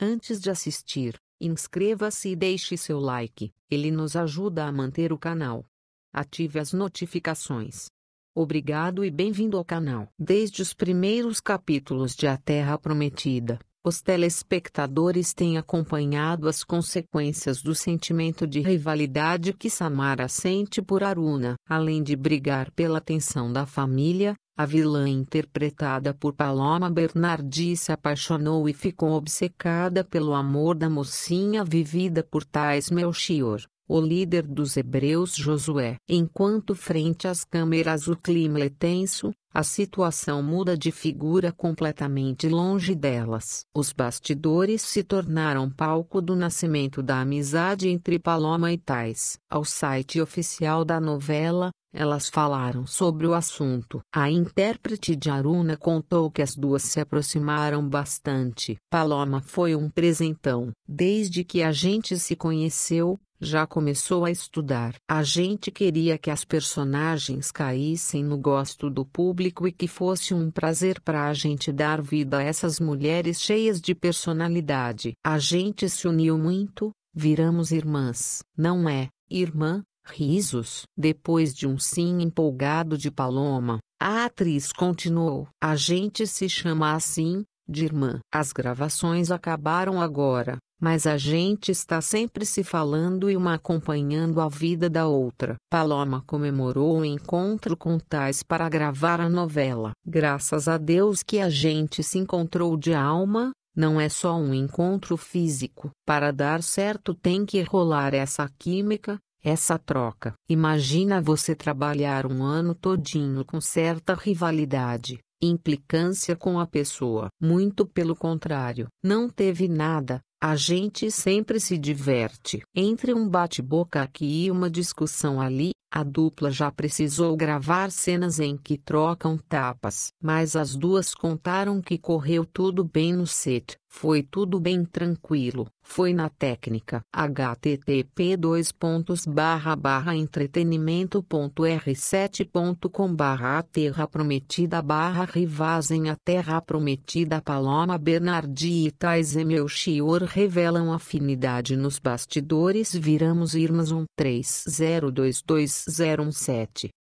Antes de assistir, inscreva-se e deixe seu like, ele nos ajuda a manter o canal. Ative as notificações. Obrigado e bem-vindo ao canal. Desde os primeiros capítulos de A Terra Prometida, os telespectadores têm acompanhado as consequências do sentimento de rivalidade que Samara sente por Aruna. Além de brigar pela atenção da família, a vilã interpretada por Paloma Bernardi se apaixonou e ficou obcecada pelo amor da mocinha vivida por Tais Melchior, o líder dos hebreus Josué. Enquanto frente às câmeras o clima é tenso, a situação muda de figura completamente longe delas. Os bastidores se tornaram palco do nascimento da amizade entre Paloma e Tais. Ao site oficial da novela, elas falaram sobre o assunto. A intérprete de Aruna contou que as duas se aproximaram bastante. Paloma foi um presentão. Desde que a gente se conheceu, já começou a estudar. A gente queria que as personagens caíssem no gosto do público e que fosse um prazer para a gente dar vida a essas mulheres cheias de personalidade. A gente se uniu muito, viramos irmãs. Não é, irmã? Risos. Depois de um sim empolgado de Paloma, a atriz continuou. A gente se chama assim, de irmã. As gravações acabaram agora mas a gente está sempre se falando e uma acompanhando a vida da outra. Paloma comemorou o encontro com Tais para gravar a novela. Graças a Deus que a gente se encontrou de alma, não é só um encontro físico. Para dar certo tem que rolar essa química, essa troca. Imagina você trabalhar um ano todinho com certa rivalidade, implicância com a pessoa. Muito pelo contrário, não teve nada, a gente sempre se diverte. Entre um bate-boca aqui e uma discussão ali, a dupla já precisou gravar cenas em que trocam tapas. Mas as duas contaram que correu tudo bem no set. Foi tudo bem tranquilo. Foi na técnica. http entretenimento.r7.com barra a terra prometida barra rivazem a terra prometida Paloma Bernardi e Thais meu revelam afinidade nos bastidores viramos irmãs 13022017